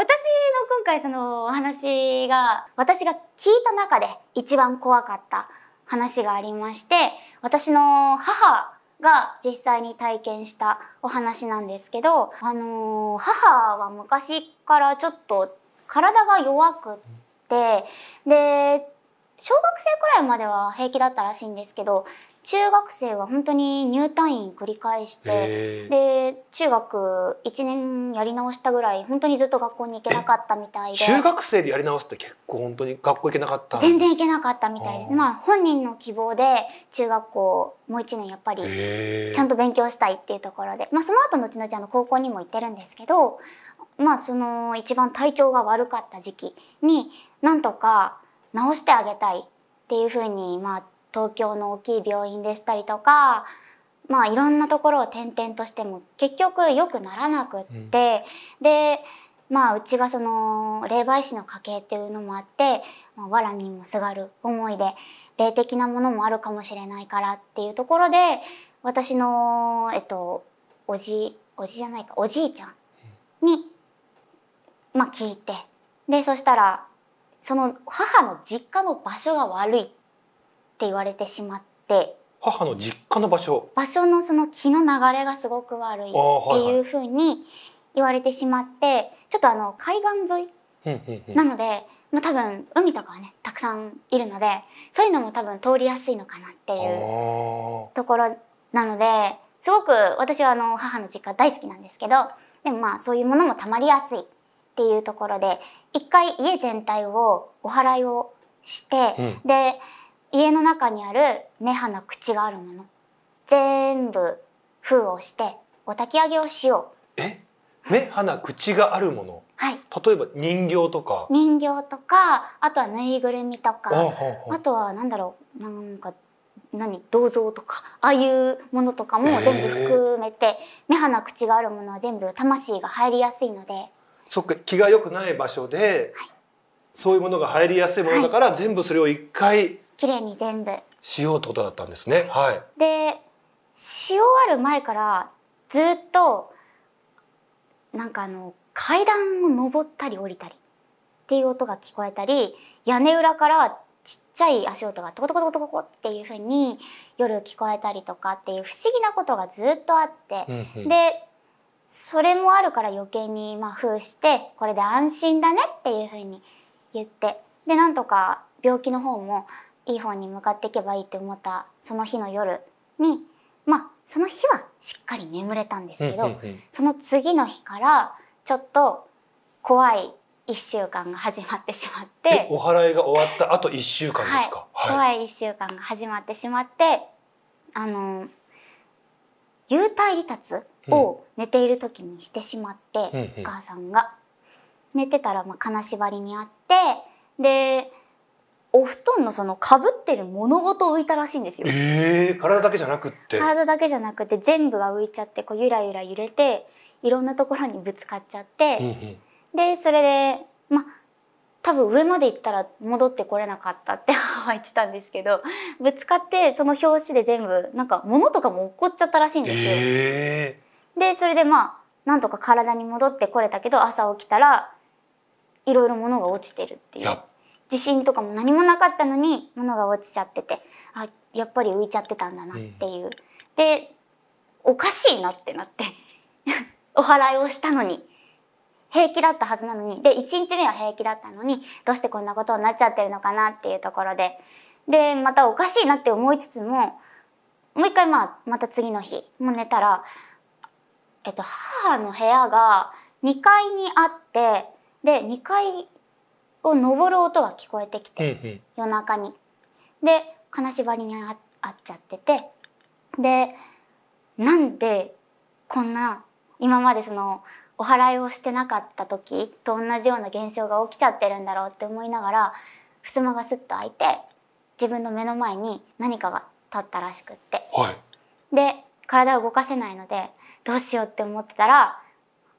私の今回そのお話が、私が聞いた中で一番怖かった話がありまして、私の母が実際に体験したお話なんですけど、あのー、母は昔からちょっと体が弱くって、で、小学生くらいまでは平気だったらしいんですけど中学生は本当に入退院繰り返してで中学1年やり直したぐらい本当にずっと学校に行けなかったみたいで中学生でやり直すって結構本当に学校行けなかった全然行けなかったみたいですまあ本人の希望で中学校もう1年やっぱりちゃんと勉強したいっていうところで、まあ、その後後々あの高校にも行ってるんですけどまあその一番体調が悪かった時期になんとか治してあげたいっていうふうに、まあ、東京の大きい病院でしたりとか、まあ、いろんなところを転々としても結局良くならなくって、うん、で、まあ、うちがその霊媒師の家系っていうのもあって、まあ、わらにもすがる思いで霊的なものもあるかもしれないからっていうところで私の、えっと、おじおじじゃないかおじいちゃんに、まあ、聞いてでそしたらその母の実家の場所が悪いって言われてしまって母の実家の場所場所のその気の流れがすごく悪いっていうふうに言われてしまって、はいはい、ちょっとあの海岸沿い、なので、まあ、多分海とかはねたくさんいるのでそういうのも多分通りやすいのかなっていうところなのですごく私はあの母の実家大好きなんですけどでもまあそういうものもたまりやすい。っていうところで一回家全体をお祓いをして、うん、で家の中にある根鼻口があるもの全部封をしてお焚き上げをしよう。え目鼻口があるもの、はい、例えば人形とか人形とかあとはぬいぐるみとかあとはなんだろうなんか何銅像とかああいうものとかも全部含めて目鼻口があるものは全部魂が入りやすいのでそっか気が良くない場所で、はい、そういうものが入りやすいものだから、はい、全部それを一回きれいに全部しようってことだったんですね。はい、でし終わる前からずっとなんかあの階段を上ったり降りたりっていう音が聞こえたり屋根裏からちっちゃい足音がトコトコトコトコっていうふうに夜聞こえたりとかっていう不思議なことがずっとあって、うんうん、でそれもあるから余計にまあ封してこれで安心だねっていうふうに言ってでなんとか病気の方もいい方に向かっていけばいいって思ったその日の夜にまあその日はしっかり眠れたんですけど、その次の日からちょっと怖い1週間が始まってしまってお祓いが終わったあと1週間ですか、怖い1週間が始まってしまってあの幽体離脱を寝ている時にしてしまって、お母さんが寝てたらまあ金縛りにあってでお布団のそのかぶってる物ごと浮いたらしいんですよ。えー、体だけじゃなくて体だけじゃなくて全部が浮いちゃってこうゆらゆら揺れていろんなところにぶつかっちゃって、うんうん、でそれでまあ多分上まで行ったら戻ってこれなかったって 母は言ってたんですけどぶつかってその拍子で全部なんか物とかも落っこっちゃったらしいんですよ。えーでそれでまあなんとか体に戻ってこれたけど朝起きたらいろいろ物が落ちてるっていう地震とかも何もなかったのに物が落ちちゃっててあやっぱり浮いちゃってたんだなっていう、うん、でおかしいなってなって お祓いをしたのに平気だったはずなのにで1日目は平気だったのにどうしてこんなことになっちゃってるのかなっていうところででまたおかしいなって思いつつももう一回まあまた次の日も寝たらえっと、母の部屋が2階にあってで2階を登る音が聞こえてきて、夜中に。で金縛りにあっちゃっててでなんでこんな今までそのお祓いをしてなかった時と同じような現象が起きちゃってるんだろうって思いながら襖がスッと開いて自分の目の前に何かが立ったらしくって、はい、で体を動かせないのでどうしようって思ってたら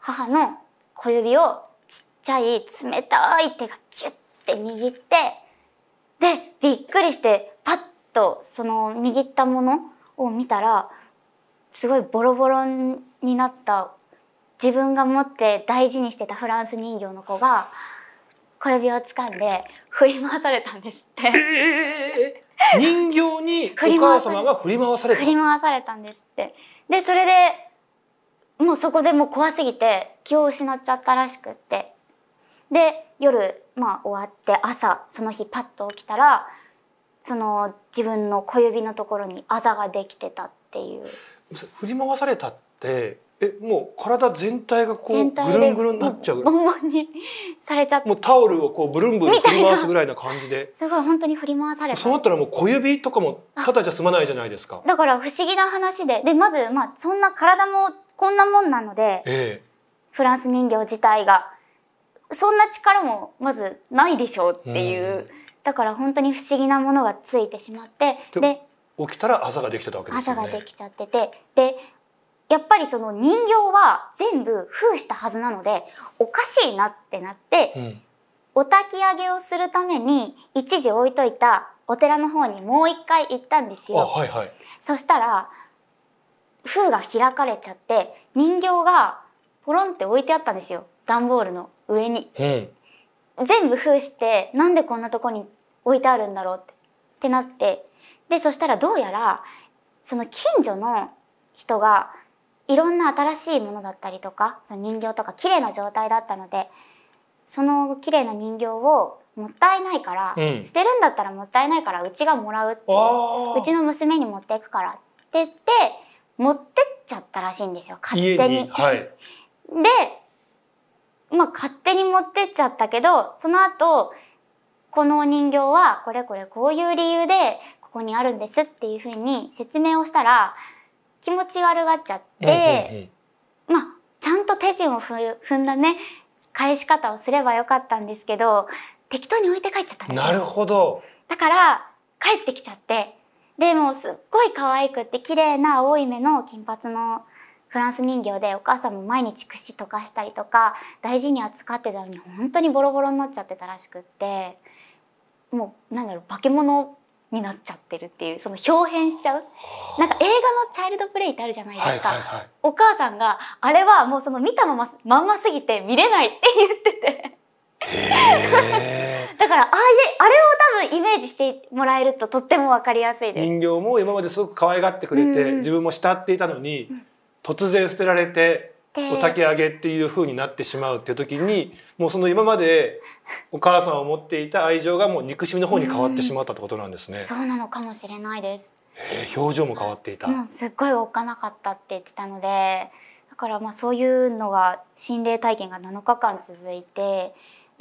母の小指をちっちゃい冷たい手がキュッて握ってでびっくりしてパッとその握ったものを見たらすごいボロボロになった自分が持って大事にしてたフランス人形の子が小指を掴んで振り回されたんですって。えー、人形にお母様が振り回された振り回されたんですって。でそれでもうそこでもう怖すぎて気を失っちゃったらしくってで夜まあ終わって朝その日パッと起きたらその自分の小指のところにあざができてたっていう振り回されたってえもう体全体がこうぐるんぐるんなっちゃうンに されちゃってもうタオルをこうブルンブルン振り回すぐらいな感じですごい本当に振り回されたそうなったらもう小指とかも肩じゃ済まないじゃないですかだから不思議な話ででまずまあそんな体もこんなもんなので、ええ、フランス人形自体がそんな力もまずないでしょうっていう、うん、だから本当に不思議なものがついてしまってで起きたら朝ができてたわけですよね。朝ができちゃっててでやっぱりその人形は全部封したはずなのでおかしいなってなって、うん、お焚き上げをするために一時置いといたお寺の方にもう一回行ったんですよ。はいはい、そしたら封が開かれちゃって人形がポロンって置いてあったんですよ段ボールの上に。全部封してなんでこんなとこに置いてあるんだろうってってなってでそしたらどうやらその近所の人がいろんな新しいものだったりとかその人形とか綺麗な状態だったのでその綺麗な人形をもったいないから、うん、捨てるんだったらもったいないからうちがもらうってうちの娘に持っていくからって言って持ってっちゃったらしいんですよ勝手に。にはい、でまあ勝手に持ってっちゃったけどその後このお人形はこれこれこういう理由でここにあるんですっていうふうに説明をしたら気持ち悪がっちゃって、まあちゃんと手順を踏んだね返し方をすればよかったんですけど適当に置いて帰っちゃったんですなるほどだから帰ってきちゃってでもすっごい可愛くって綺麗な青い目の金髪のフランス人形でお母さんも毎日串溶かしたりとか大事に扱ってたのに本当にボロボロになっちゃってたらしくってもうなんだろう化け物になっちゃってるっていうその表変しちゃうなんか映画のチャイルドプレイってあるじゃないですか、はいはいはい、お母さんがあれはもうその見たまままんますぎて見れないって言っててだからあああれを多分イメージしてもらえるととっても分かりやすいです人形も今まですごく可愛がってくれて、うん、自分も慕っていたのに、うん、突然捨てられてお焚き上げっていうふうになってしまうっていう時にもうその今までお母さんを持っていた愛情がもう憎しみの方に変わってしまったってことなんですね、うん、そうなのかもしれないですえ表情も変わっていた、すっごいおっかなかったって言ってたのでだからまあそういうのが心霊体験が7日間続いて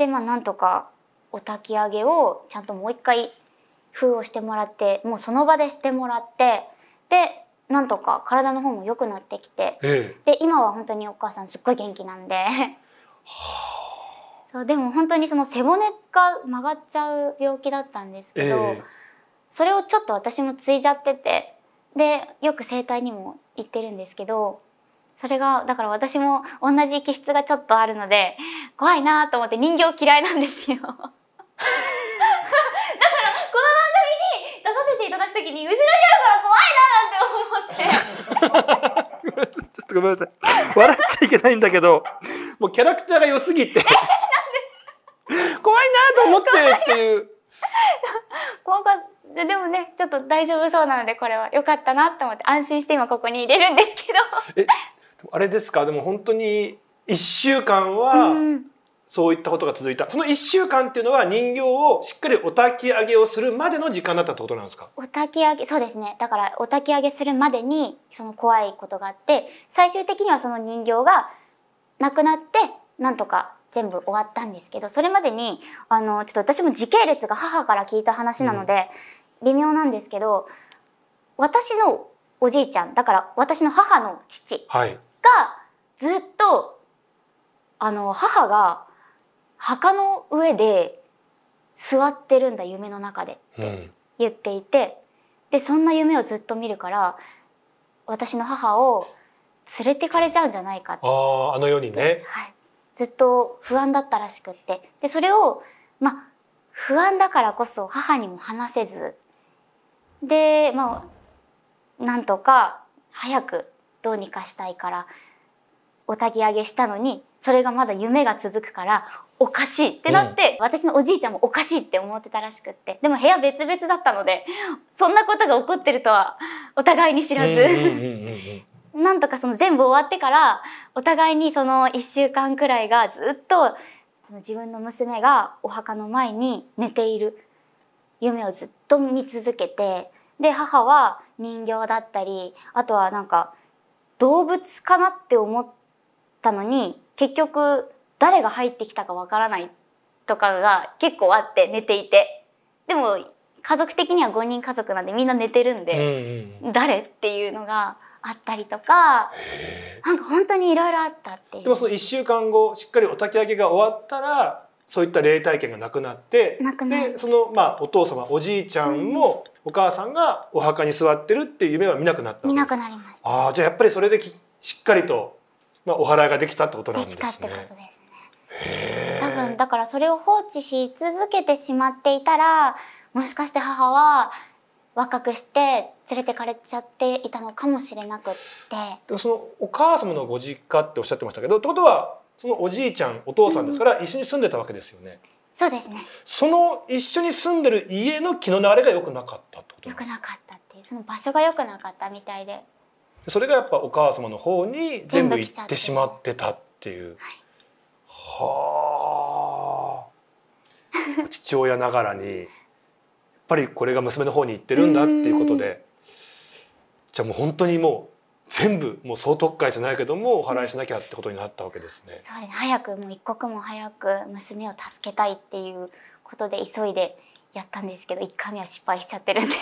でまあなんとかお焚き上げをちゃんともう一回封をしてもらってもうその場でしてもらってでなんとか体の方も良くなってきて、ええ、で今は本当にお母さんすっごい元気なんではでも本当にその背骨が曲がっちゃう病気だったんですけど、え、それをちょっと私もついじゃっててでよく整体にも行ってるんですけどそれがだから私も同じ気質がちょっとあるので怖いなと思って人形嫌いなんですよ だからこの番組に出させていただくときに後ろにあるから怖いななんて思って ちょっとごめんなさい。笑っちゃいけないんだけど、もうキャラクターが良すぎて怖いなと思ってっていう。怖かったでもねちょっと大丈夫そうなのでこれは良かったなと思って安心して今ここに入れるんですけどえあれですかでも本当に1週間はそういったことが続いた、その1週間っていうのは人形をしっかりお焚き上げをするまでの時間だったってことなんですかお焚き上げそうですねだからお焚き上げするまでにその怖いことがあって最終的にはその人形がなくなってなんとか全部終わったんですけどそれまでにあのちょっと私も時系列が母から聞いた話なので、微妙なんですけど、私のおじいちゃんだから私の母の父がずっとあの母が墓の上で座ってるんだ夢の中でって言っていて、でそんな夢をずっと見るから私の母を連れてかれちゃうんじゃないかってああの世にね、はい、ずっと不安だったらしくってでそれをまあ不安だからこそ母にも話せずでまあなんとか早くどうにかしたいからおたぎ上げしたのにそれがまだ夢が続くからおかしいってなって、うん、私のおじいちゃんもおかしいって思ってたらしくってでも部屋別々だったのでそんなことが起こってるとはお互いに知らず。なんとかその全部終わってからお互いにその1週間くらいがずっとその自分の娘がお墓の前に寝ている夢をずっと見続けてで母は人形だったりあとはなんか動物かなって思ったのに結局誰が入ってきたかわからないとかが結構あって寝ていてでも家族的には5人家族なんでみんな寝てるんで、うんうん、誰っていうのがあったりとかなんか本当にいろいろあったっていうでもその1週間後しっかりお炊き上げが終わったらそういった霊体験がなくなってでその、まあ、お父様おじいちゃんも、うん、お母さんがお墓に座ってるっていう夢は見なくなった見なくなりましたあじゃあやっぱりそれできしっかりとまあ、お祓いができたってことなんですね。できたってことですね。多分だからそれを放置し続けてしまっていたらもしかして母は若くして連れてかれちゃっていたのかもしれなくってでもそのお母様のご実家っておっしゃってましたけどってことはそのおじいちゃんお父さんですから一緒に住んでたわけですよね、うん、そうですねその一緒に住んでる家の気の流れが良くなかったってこと良くなかったっていうその場所が良くなかったみたいでそれがやっぱお母様の方に全部行ってしまってたっていう。はあ、父親ながらにやっぱりこれが娘の方に行ってるんだっていうことでじゃあもう本当にもう全部もう総特会じゃないけどもお払いしなきゃってことになったわけですね。そうです早くもう一刻も早く娘を助けたいっていうことで急いでやったんですけど一回目は失敗しちゃってるんで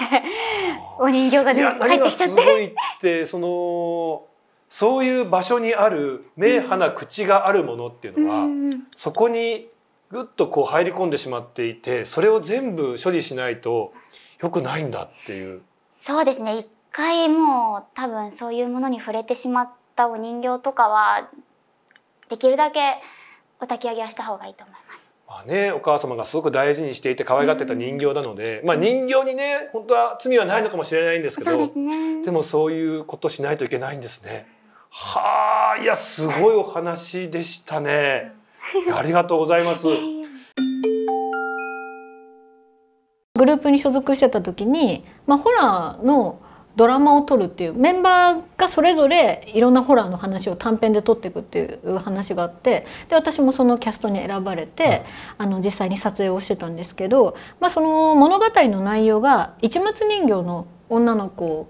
お人形が入ってきちゃって。でそのそういう場所にある目鼻口があるものっていうのは、そこにぐっとこう入り込んでしまっていてそれを全部処理しないとよくないんだっていう。そうですね一回もう多分そういうものに触れてしまったお人形とかはできるだけお焚き上げはした方がいいと思います。まあね、お母様がすごく大事にしていて可愛がってた人形なので、うん、まあ人形にね本当は罪はないのかもしれないんですけど、ね、でもそういうことしないといけないんですね。はあいやすごいお話でしたね。ありがとうございます。グループに所属してた時に、まあ、ホラーのドラマを撮るっていうメンバーがそれぞれいろんなホラーの話を短編で撮っていくっていう話があってで私もそのキャストに選ばれて、あの実際に撮影をしてたんですけど、まあ、その物語の内容が市松人形の女の子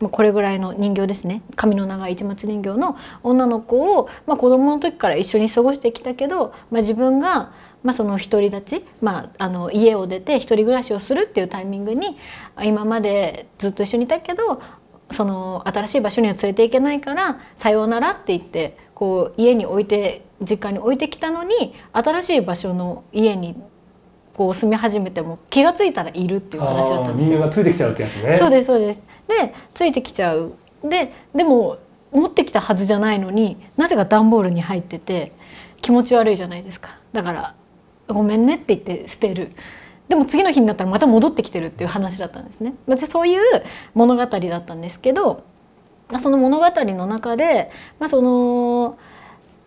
まあ、これぐらいの人形ですね髪の長い市松人形の女の子を、まあ、子供の時から一緒に過ごしてきたけど、まあ、自分が、まあ、その独り立ち、まあ、あの家を出て一人暮らしをするっていうタイミングに今までずっと一緒にいたけどその新しい場所には連れていけないから「さようなら」って言ってこう家に置いて実家に置いてきたのに新しい場所の家にこう住み始めても気が付いたらいるっていう話だったんですよ。ついてきちゃうってやつね。そうですそうです。でついてきちゃう。ででも持ってきたはずじゃないのになぜか段ボールに入ってて気持ち悪いじゃないですか。だからごめんねって言って捨てる。でも次の日になったらまた戻ってきてるっていう話だったんですね。でそういう物語だったんですけど、その物語の中で、まあ、その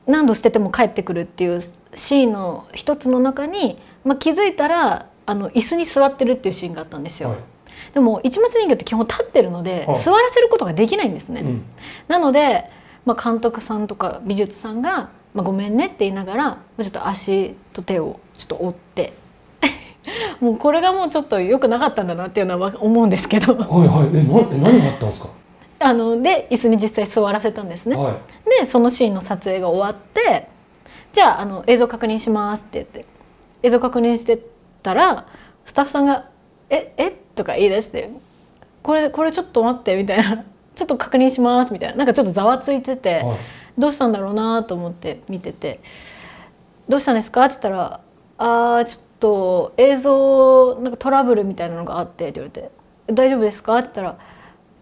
何度捨てても帰ってくるっていうシーンの一つの中に、まあ、気づいたらあの椅子に座ってるっていうシーンがあったんですよ。はい、でも市松人形って基本立ってるので、座らせることができないんですね、うん、なので、まあ、監督さんとか美術さんが「まあ、ごめんね」って言いながらちょっと足と手をちょっと折って もうこれがもうちょっと良くなかったんだなっていうのは思うんですけどはいはいえな何があったんですかあので椅子に実際座らせたんですね、はい、でそのシーンの撮影が終わってじゃああの映像確認しますって言って映像確認してたらスタッフさんが「ええとか言い出して「これこれちょっと待って」みたいな「ちょっと確認します」みたいななんかちょっとざわついてて、はい、どうしたんだろうなと思って見てて「どうしたんですか?」って言ったら「あーちょっと映像なんかトラブルみたいなのがあって」って言われて「大丈夫ですか?」って言ったら「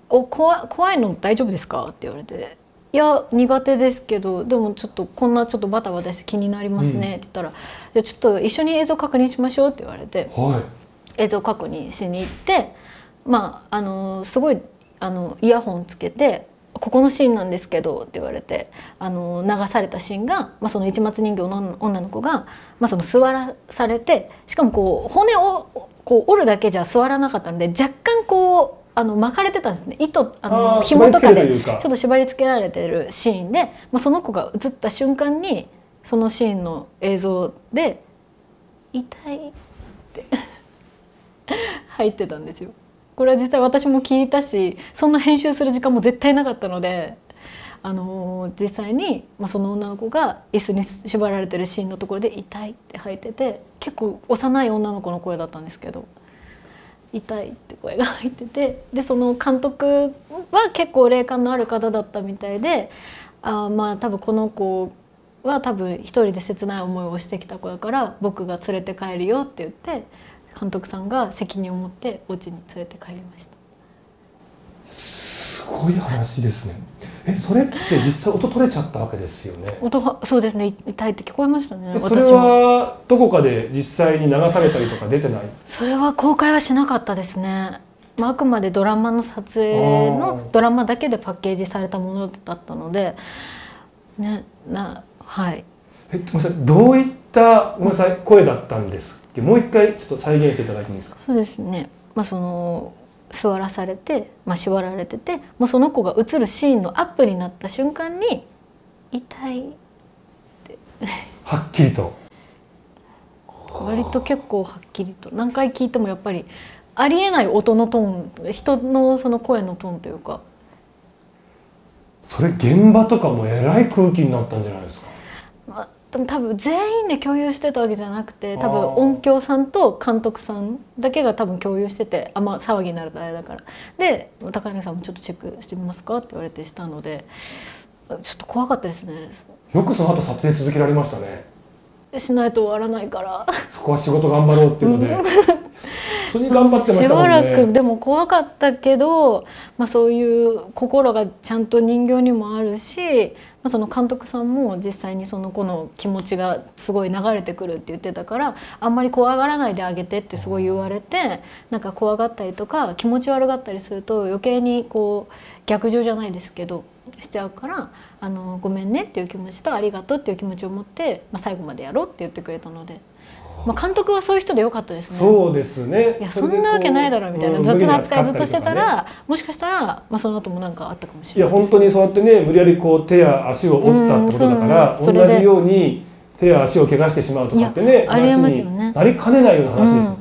お怖怖いの大丈夫ですか?」って言われて「いや苦手ですけどでもちょっとこんなちょっとバタバタして気になりますね」って言ったら「じゃちょっと一緒に映像確認しましょう」って言われて、はい、映像確認しに行ってまああのすごいあのイヤホンつけてここのシーンなんですけど」って言われてあの流されたシーンが、まあ、その市松人形の女の子が、まあ、その座らされてしかもこう骨をこう折るだけじゃ座らなかったんで若干こうあの巻かれてたんですね糸あの紐とかでちょっと縛り付けられてるシーンで、まあ、その子が映った瞬間にそのシーンの映像で「痛い」って 入ってたんですよ。これは実際私も聞いたしそんな編集する時間も絶対なかったので、あのー、実際に、まあ、その女の子が椅子に縛られてるシーンのところで「痛い」って入ってて結構幼い女の子の声だったんですけど。痛いって声が入っててでその監督は結構霊感のある方だったみたいであまあ多分この子は多分一人で切ない思いをしてきた子だから僕が連れて帰るよって言って監督さんが責任を持ってお家に連れて帰りましたすごい話ですねえそれって実際音取れちゃったわけですよね音がそうですね痛いって聞こえましたねそれはどこかで実際に流されたりとか出てないそれは公開はしなかったですね、まあ、あくまでドラマの撮影のドラマだけでパッケージされたものだったのでねなはいえごめんなさいどういったごめんなさい声だったんですもう一回ちょっと再現していただいていいですかそうですねまあその座らされて、まあ、縛られててもうその子が映るシーンのアップになった瞬間に「痛い」ってはっきりと割と結構はっきりと何回聞いてもやっぱりありえない音のトーン人のその声のトーンというかそれ現場とかもえらい空気になったんじゃないですか多分全員で共有してたわけじゃなくて多分音響さんと監督さんだけが多分共有しててあんま騒ぎになるとあれだからで「高柳さんもちょっとチェックしてみますか?」って言われてしたのでちょっと怖かったですねよくその後撮影続けられましたねしないと終わらないからそこは仕事頑張ろうっていうので、当に頑張ってまし、ね、しばらくでも怖かったけど、まあ、そういう心がちゃんと人形にもあるし、まあ、その監督さんも実際にその子の気持ちがすごい流れてくるって言ってたからあんまり怖がらないであげてってすごい言われてなんか怖がったりとか気持ち悪がったりすると余計にこう逆上じゃないですけどしちゃうからあのごめんねっていう気持ちとありがとうっていう気持ちを持って、まあ、最後までやろうって言ってくれたので。まあ、監督はそういう人でよかったですね。そうですねいやそんなわけないだろうみたいな雑な扱いずっとしてたら、もしかしたら、まあ、その後も何かあったかもしれない、ね、いや本当にそうやってね無理やりこう手や足を折ったってことだから、同じように手や足を怪我してしまうとかってね、ありねなりかねないような話ですよ